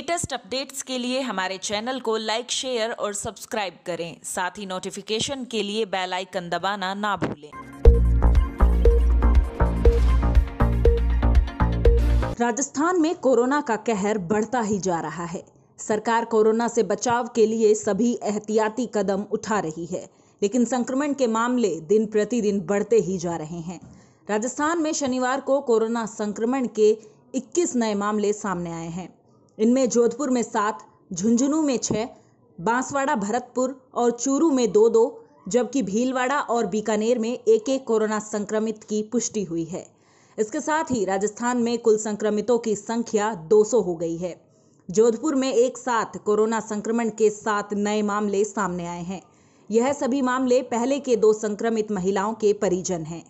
latest updates के लिए हमारे चैनल को लाइक शेयर और सब्सक्राइब करें साथ ही नोटिफिकेशन के लिए बेल आइकन दबाना ना भूलें राजस्थान में कोरोना का कहर बढ़ता ही जा रहा है सरकार कोरोना से बचाव के लिए सभी एहतियाती कदम उठा रही है लेकिन संक्रमण के मामले दिन प्रतिदिन बढ़ते ही जा रहे हैं राजस्थान में शनिवार को कोरोना संक्रमण के 21 नए मामले सामने आए हैं इनमें जोधपुर में सात झुंझुनू में छः बांसवाड़ा भरतपुर और चूरू में दो दो जबकि भीलवाड़ा और बीकानेर में एक एक कोरोना संक्रमित की पुष्टि हुई है इसके साथ ही राजस्थान में कुल संक्रमितों की संख्या 200 हो गई है जोधपुर में एक साथ कोरोना संक्रमण के सात नए मामले सामने आए हैं यह सभी मामले पहले के दो संक्रमित महिलाओं के परिजन हैं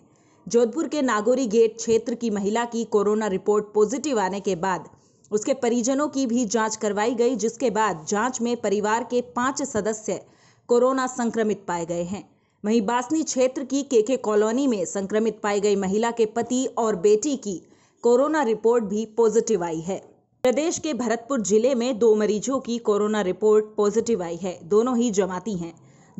जोधपुर के नागोरी गेट क्षेत्र की महिला की कोरोना रिपोर्ट पॉजिटिव आने के बाद उसके परिजनों की भी जांच करवाई गई जिसके बाद जांच में परिवार के पांच सदस्य कोरोना संक्रमित पाए गए हैं वहीं बासनी क्षेत्र की केके कॉलोनी में संक्रमित पाई गई महिला के पति और बेटी की कोरोना रिपोर्ट भी पॉजिटिव आई है प्रदेश के भरतपुर जिले में दो मरीजों की कोरोना रिपोर्ट पॉजिटिव आई है दोनों ही जमाती हैं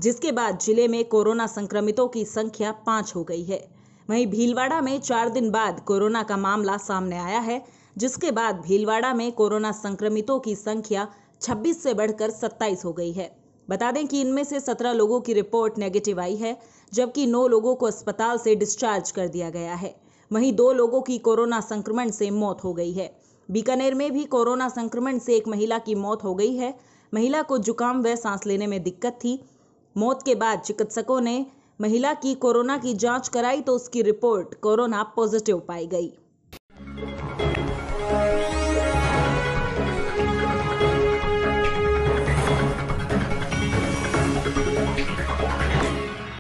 जिसके बाद जिले में कोरोना संक्रमितों की संख्या पाँच हो गई है वहीं भीलवाड़ा में चार दिन बाद कोरोना का मामला सामने आया है जिसके बाद भीलवाड़ा में कोरोना संक्रमितों की संख्या 26 से बढ़कर 27 हो गई है बता दें कि इनमें से 17 लोगों की रिपोर्ट नेगेटिव आई है जबकि 9 लोगों को अस्पताल से डिस्चार्ज कर दिया गया है वहीं दो लोगों की कोरोना संक्रमण से मौत हो गई है बीकानेर में भी कोरोना संक्रमण से एक महिला की मौत हो गई है महिला को जुकाम व सांस लेने में दिक्कत थी मौत के बाद चिकित्सकों ने महिला की कोरोना की जांच कराई तो उसकी रिपोर्ट कोरोना पॉजिटिव पाई गई